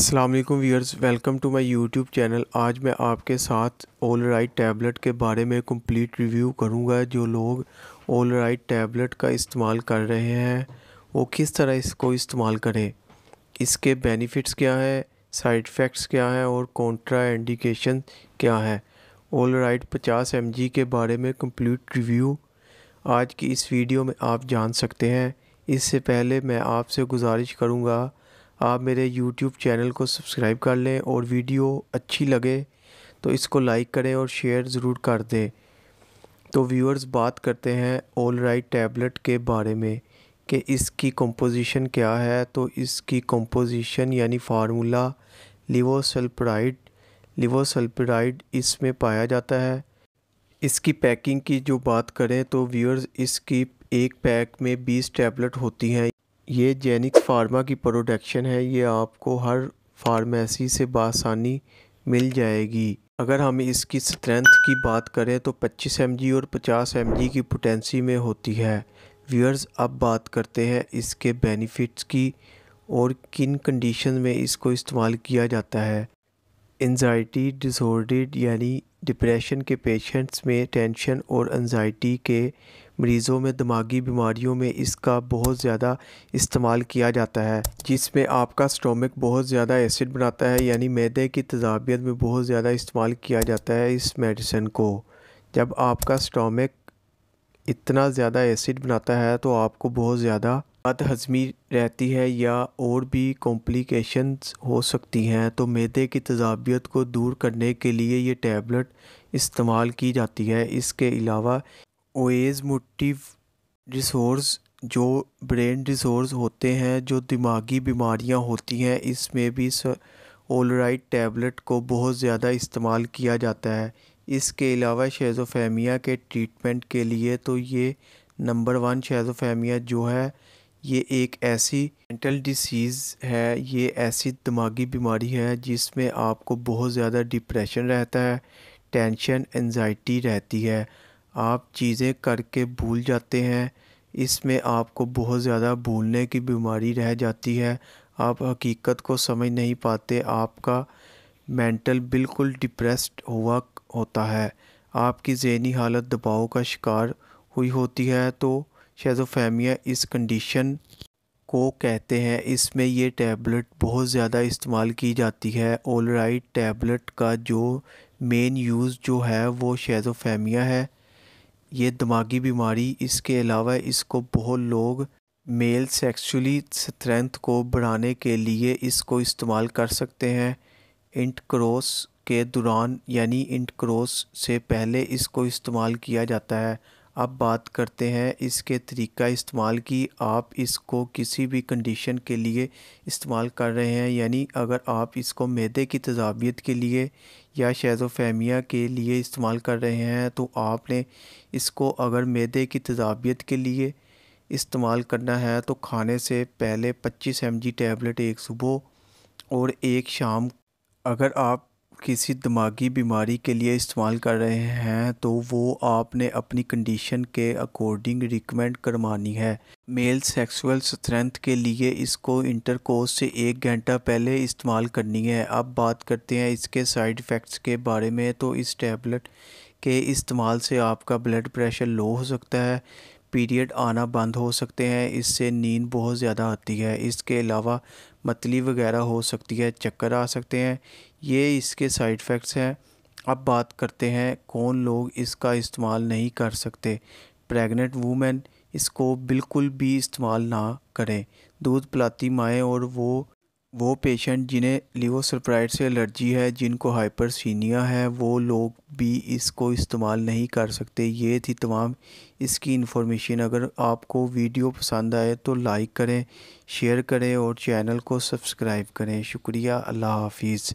Aslam viewers welcome to my YouTube channel आज मैं आपके साथ ऑल राइट टैबलेट के बारे में कम्प्लीट रिव्यू करूँगा जो लोग ऑल राइट टैबलेट का इस्तेमाल कर रहे हैं वो किस तरह इसको इस्तेमाल करें इसके बेनिफिट्स क्या है साइड इफ़ेक्ट्स क्या है और कॉन्ट्रा इंडिकेशन क्या है ऑल राइट पचास एम के बारे में कम्प्लीट रिव्यू आज की इस वीडियो में आप जान सकते हैं इससे पहले मैं आपसे गुजारिश करूँगा आप मेरे यूट्यूब चैनल को सब्सक्राइब कर लें और वीडियो अच्छी लगे तो इसको लाइक करें और शेयर ज़रूर कर दें तो व्यूअर्स बात करते हैं ऑल राइट टैबलेट के बारे में कि इसकी कंपोजिशन क्या है तो इसकी कंपोजिशन यानी फार्मूला लिवोसल्पराइड सल्पराइड इसमें पाया जाता है इसकी पैकिंग की जो बात करें तो व्यूअर्स इसकी एक पैक में 20 टैबलेट होती हैं ये जेनिक्स फार्मा की प्रोडक्शन है ये आपको हर फार्मेसी से बासानी मिल जाएगी अगर हम इसकी स्ट्रेंथ की बात करें तो 25 एम और 50 एम की पोटेंसी में होती है व्यूअर्स अब बात करते हैं इसके बेनिफिट्स की और किन कंडीशन में इसको इस्तेमाल किया जाता है एनजाइटी डिसऑर्डेड यानी डिप्रेशन के पेशेंट्स में टेंशन और एनजाइटी के मरीज़ों में दिमागी बीमारियों में इसका बहुत ज़्यादा इस्तेमाल किया जाता है जिसमें आपका स्टोमिक बहुत ज़्यादा एसिड बनाता है यानी मैदे की तजाबियत में बहुत ज़्यादा इस्तेमाल किया जाता है इस मेडिसिन को जब आपका स्टोमिक इतना ज़्यादा एसिड बनाता है तो आपको बहुत ज़्यादा बद हजमी रहती है या और भी कॉम्प्लिकेशंस हो सकती हैं तो मैदे की तजाबियत को दूर करने के लिए ये टैबलेट इस्तेमाल की जाती है इसके अलावा ओएज मोटिव रिसोर्स जो ब्रेन डिसोर्स होते हैं जो दिमागी बीमारियां होती हैं इसमें भी ओलराइट टैबलेट को बहुत ज़्यादा इस्तेमाल किया जाता है इसके अलावा शेज़ोफेमिया के ट्रीटमेंट के लिए तो ये नंबर वन शेज़ोफेमिया जो है ये एक ऐसी मेंटल डिसीज़ है ये ऐसी दिमागी बीमारी है जिसमें आपको बहुत ज़्यादा डिप्रेशन रहता है टेंशन एनजाइटी रहती है आप चीज़ें करके भूल जाते हैं इसमें आपको बहुत ज़्यादा भूलने की बीमारी रह जाती है आप हकीकत को समझ नहीं पाते आपका मेंटल बिल्कुल डिप्रेस्ड हुआ होता है आपकी जहनी हालत दबाव का शिकार हुई होती है तो शेजोफेमिया इस कंडीशन को कहते हैं इसमें ये टैबलेट बहुत ज़्यादा इस्तेमाल की जाती है ऑलराइट टैबलेट का जो मेन यूज़ जो है वो शेजोफेमिया है ये दिमागी बीमारी इसके अलावा इसको बहुत लोग मेल सेक्सुअली स्ट्रेंथ को बढ़ाने के लिए इसको इस्तेमाल कर सकते हैं इंट क्रॉस के दौरान यानी इंट क्रॉस से पहले इसको इस्तेमाल किया जाता है अब बात करते हैं इसके तरीका इस्तेमाल की आप इसको किसी भी कंडीशन के लिए इस्तेमाल कर रहे हैं यानी अगर आप इसको मैदे की तजाबियत के लिए या शेज़ोफेमिया के लिए इस्तेमाल कर रहे हैं तो आपने इसको अगर मैदे की तजाबियत के लिए इस्तेमाल करना है तो खाने से पहले 25 एम जी टैबलेट एक सुबह और एक शाम अगर आप किसी दिमागी बीमारी के लिए इस्तेमाल कर रहे हैं तो वो आपने अपनी कंडीशन के अकॉर्डिंग रिकमेंड करवानी है मेल सेक्सुअल स्ट्रेंथ के लिए इसको इंटरकोर्स से एक घंटा पहले इस्तेमाल करनी है अब बात करते हैं इसके साइड इफ़ेक्ट्स के बारे में तो इस टैबलेट के इस्तेमाल से आपका ब्लड प्रेशर लो हो सकता है पीरियड आना बंद हो सकते हैं इससे नींद बहुत ज़्यादा आती है इसके अलावा मतली वगैरह हो सकती है चक्कर आ सकते हैं ये इसके साइड इफ़ेक्ट्स हैं अब बात करते हैं कौन लोग इसका इस्तेमाल नहीं कर सकते प्रेग्नेंट वूमेन इसको बिल्कुल भी इस्तेमाल ना करें दूध पिलाती माएँ और वो वो पेशेंट जिन्हें लीवोसरप्राइड से एलर्जी है जिनको हाइपरसीनिया है वो लोग भी इसको इस्तेमाल नहीं कर सकते ये थी तमाम इसकी इन्फॉर्मेशन अगर आपको वीडियो पसंद आए तो लाइक करें शेयर करें और चैनल को सब्सक्राइब करें शुक्रिया अल्लाह हाफिज़